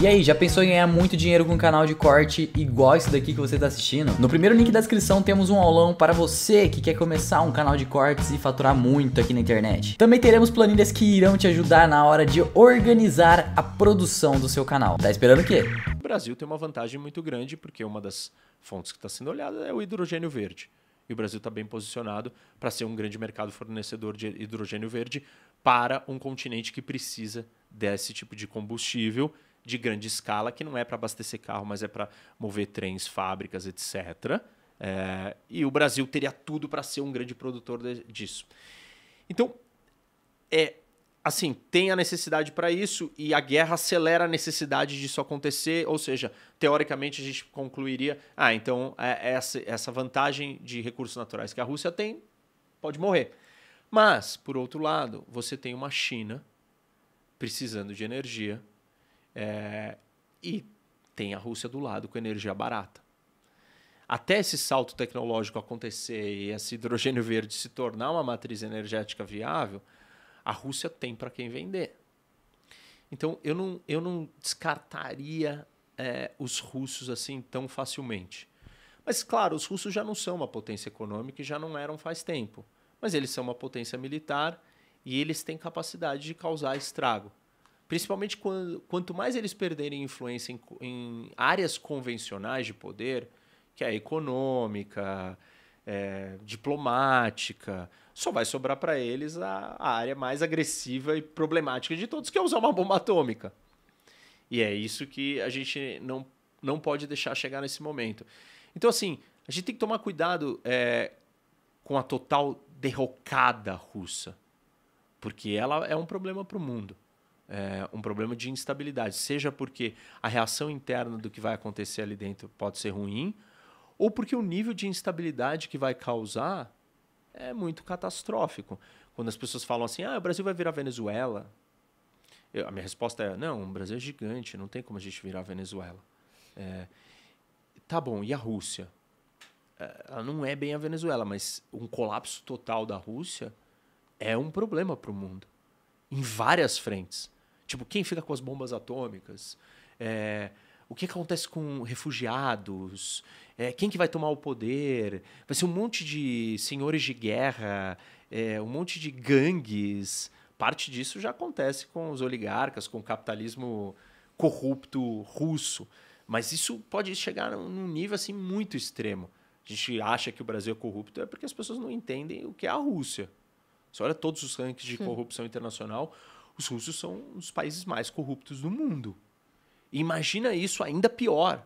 E aí, já pensou em ganhar muito dinheiro com um canal de corte igual esse daqui que você está assistindo? No primeiro link da descrição temos um aulão para você que quer começar um canal de cortes e faturar muito aqui na internet. Também teremos planilhas que irão te ajudar na hora de organizar a produção do seu canal. Tá esperando o quê? O Brasil tem uma vantagem muito grande porque uma das fontes que está sendo olhada é o hidrogênio verde. E o Brasil está bem posicionado para ser um grande mercado fornecedor de hidrogênio verde para um continente que precisa desse tipo de combustível de grande escala, que não é para abastecer carro, mas é para mover trens, fábricas, etc. É, e o Brasil teria tudo para ser um grande produtor de, disso. Então, é assim, tem a necessidade para isso e a guerra acelera a necessidade disso acontecer, ou seja, teoricamente a gente concluiria, ah, então é, é essa, essa vantagem de recursos naturais que a Rússia tem pode morrer. Mas, por outro lado, você tem uma China precisando de energia, é, e tem a Rússia do lado com energia barata. Até esse salto tecnológico acontecer e esse hidrogênio verde se tornar uma matriz energética viável, a Rússia tem para quem vender. Então, eu não, eu não descartaria é, os russos assim tão facilmente. Mas, claro, os russos já não são uma potência econômica e já não eram faz tempo. Mas eles são uma potência militar e eles têm capacidade de causar estrago principalmente quando, quanto mais eles perderem influência em, em áreas convencionais de poder, que é econômica, é, diplomática, só vai sobrar para eles a, a, área mais agressiva e problemática de todos, que é usar uma bomba atômica. E é isso que a gente não, não pode deixar chegar nesse momento. Então, assim, a gente tem que tomar cuidado é, com a total derrocada russa, porque ela é um problema para o mundo é, um problema de instabilidade, seja porque a reação interna do que vai acontecer ali dentro pode ser ruim, ou porque o nível de instabilidade que vai causar é muito catastrófico. Quando as pessoas falam assim, ah, o Brasil vai virar Venezuela, eu, a minha resposta é: não, o Brasil é gigante, não tem como a gente virar a Venezuela. É, tá bom, e a Rússia? Eh, ela não é bem a Venezuela, mas um colapso total da Rússia é um problema para o mundo, em várias frentes. Tipo, quem fica com as bombas atômicas? É, o que acontece com refugiados? É, quem que vai tomar o poder? Vai ser um monte de senhores de guerra, é, um monte de gangues. Parte disso já acontece com os oligarcas, com o capitalismo corrupto russo. Mas isso pode chegar num nível assim muito extremo. A gente acha que o Brasil é corrupto é porque as pessoas não entendem o que é a Rússia. Você olha todos os rankings de corrupção internacional, os russos são os países mais corruptos do mundo. Imagina isso ainda pior.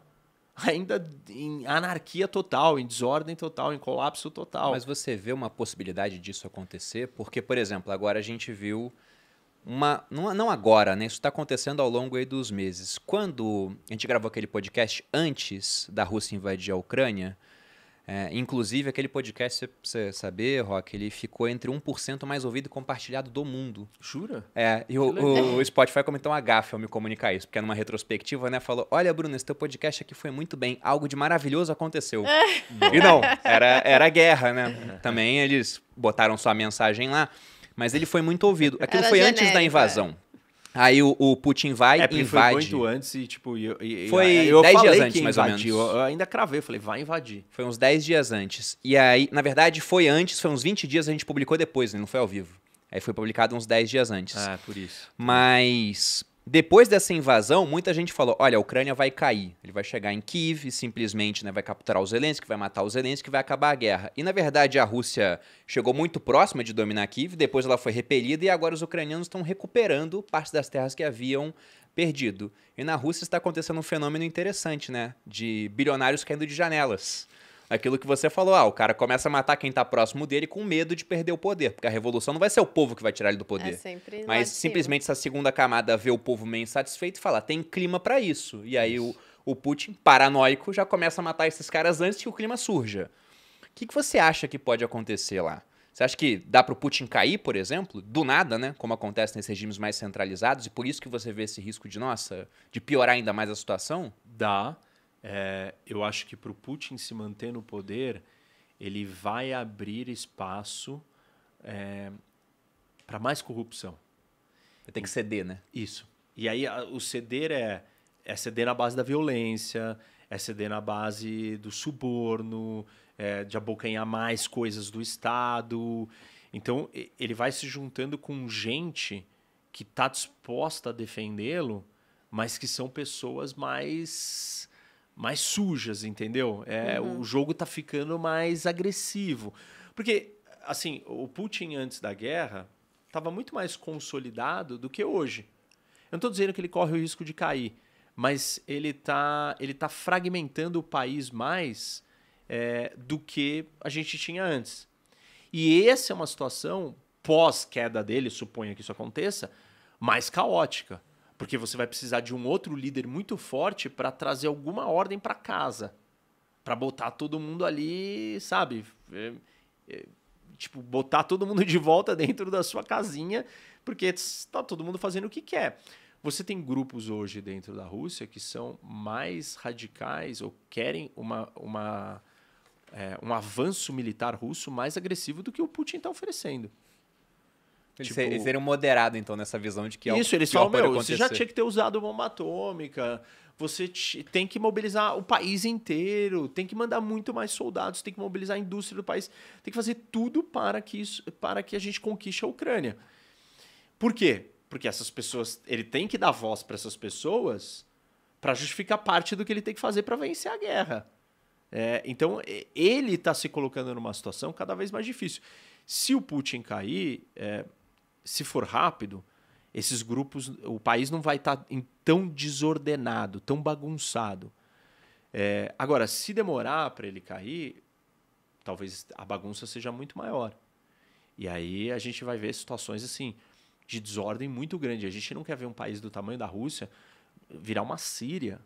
Ainda em anarquia total, em desordem total, em colapso total. Mas você vê uma possibilidade disso acontecer? Porque, por exemplo, agora a gente viu uma. Não agora, né? Isso está acontecendo ao longo dos meses. Quando a gente gravou aquele podcast antes da Rússia invadir a Ucrânia, é, inclusive, aquele podcast, pra você saber, Rock, ele ficou entre 1% mais ouvido e compartilhado do mundo. Jura? É, e o, o, Spotify comentou uma gafe, ao me comunicar isso, porque numa retrospectiva, né, falou: Olha, Bruno, esse teu podcast aqui foi muito bem, algo de maravilhoso aconteceu. É. e não, era, era guerra, né? Também eles botaram sua mensagem lá, mas ele foi muito ouvido. Aquilo era foi antes da é. invasão. Aí o, o, Putin vai é, invade. Foi muito antes e, tipo, eu, eu, foi eu 10 dias antes, mais ou menos. Eu, ainda cravei, falei, vai invadir. Foi uns 10 dias antes. E aí, na verdade, foi antes, foi uns 20 dias, a gente publicou depois, né? Não foi ao vivo. Aí foi publicado uns 10 dias antes. Ah, por isso. Mas depois dessa invasão, muita gente falou: olha, a Ucrânia vai cair. Ele vai chegar em Kiev, simplesmente né, vai capturar os Zelensky, vai matar os Zelensky, vai acabar a guerra. E na verdade, a Rússia chegou muito próxima de dominar Kiev, depois ela foi repelida e agora os ucranianos estão recuperando parte das terras que haviam perdido. E na Rússia está acontecendo um fenômeno interessante, né? De bilionários caindo de janelas. Aquilo que você falou, ah, o cara começa a matar quem tá próximo dele com medo de perder o poder, porque a revolução não vai ser o povo que vai tirar ele do poder. É sempre Mas simplesmente essa segunda camada vê o povo meio insatisfeito e fala, tem clima para isso. E aí isso. O, o Putin, paranoico, já começa a matar esses caras antes que o clima surja. O que, que você acha que pode acontecer lá? Você acha que dá para o Putin cair, por exemplo, do nada, né? Como acontece nesses regimes mais centralizados, e por isso que você vê esse risco de, nossa, de piorar ainda mais a situação? Dá. É, eu acho que para o Putin se manter no poder, ele vai abrir espaço é, para mais corrupção. tem que ceder, né? Isso. E aí o ceder é, é ceder na base da violência, é ceder na base do suborno, é, de abocanhar mais coisas do Estado. Então ele vai se juntando com gente que está disposta a defendê-lo, mas que são pessoas mais mais sujas, entendeu? É, uhum. O jogo tá ficando mais agressivo. Porque, assim, o Putin antes da guerra estava muito mais consolidado do que hoje. Eu não estou dizendo que ele corre o risco de cair, mas ele tá, ele tá fragmentando o país mais é, do que a gente tinha antes. E essa é uma situação pós-queda dele, suponho que isso aconteça, mais caótica. Porque você vai precisar de um outro líder muito forte para trazer alguma ordem para casa. Para botar todo mundo ali, sabe? É, é, tipo, botar todo mundo de volta dentro da sua casinha, porque está todo mundo fazendo o que quer. Você tem grupos hoje dentro da Rússia que são mais radicais ou querem uma, uma, é, um avanço militar russo mais agressivo do que o Putin está oferecendo. Eles, tipo... eles seriam moderados, então, nessa visão de que Isso, eles falam, meu, acontecer. você já tinha que ter usado bomba atômica, você tem que mobilizar o país inteiro, tem que mandar muito mais soldados, tem que mobilizar a indústria do país, tem que fazer tudo para que, isso, para que a gente conquiste a Ucrânia. Por quê? Porque essas pessoas, ele tem que dar voz para essas pessoas para justificar parte do que ele tem que fazer para vencer a guerra. É, então, ele está se colocando numa situação cada vez mais difícil. Se o Putin cair, é, se for rápido, esses grupos, o país não vai estar tá tão desordenado, tão bagunçado. É, agora, se demorar para ele cair, talvez a bagunça seja muito maior. E aí a gente vai ver situações assim de desordem muito grande. A gente não quer ver um país do tamanho da Rússia virar uma Síria,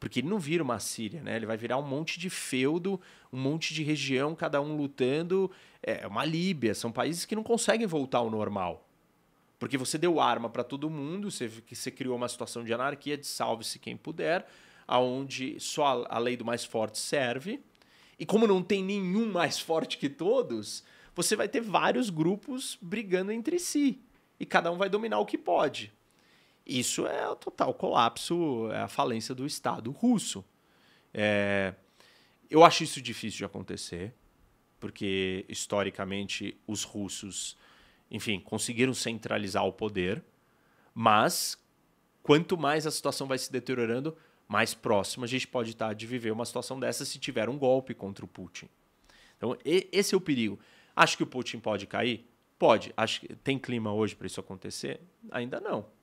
porque ele não vira uma Síria, né? Ele vai virar um monte de feudo, um monte de região, cada um lutando. É, é uma Líbia, são países que não conseguem voltar ao normal. Porque você deu arma para todo mundo, você, você criou uma situação de anarquia, de salve-se quem puder, aonde só a, a lei do mais forte serve. E como não tem nenhum mais forte que todos, você vai ter vários grupos brigando entre si. E cada um vai dominar o que pode. Isso é o total colapso, é a falência do Estado russo. É, eu acho isso difícil de acontecer, porque historicamente os russos, enfim, conseguiram centralizar o poder, mas quanto mais a situação vai se deteriorando, mais próximo a gente pode estar de viver uma situação dessa se tiver um golpe contra o Putin. Então, esse é o perigo. Acho que o Putin pode cair? Pode. Acho que tem clima hoje para isso acontecer? Ainda não.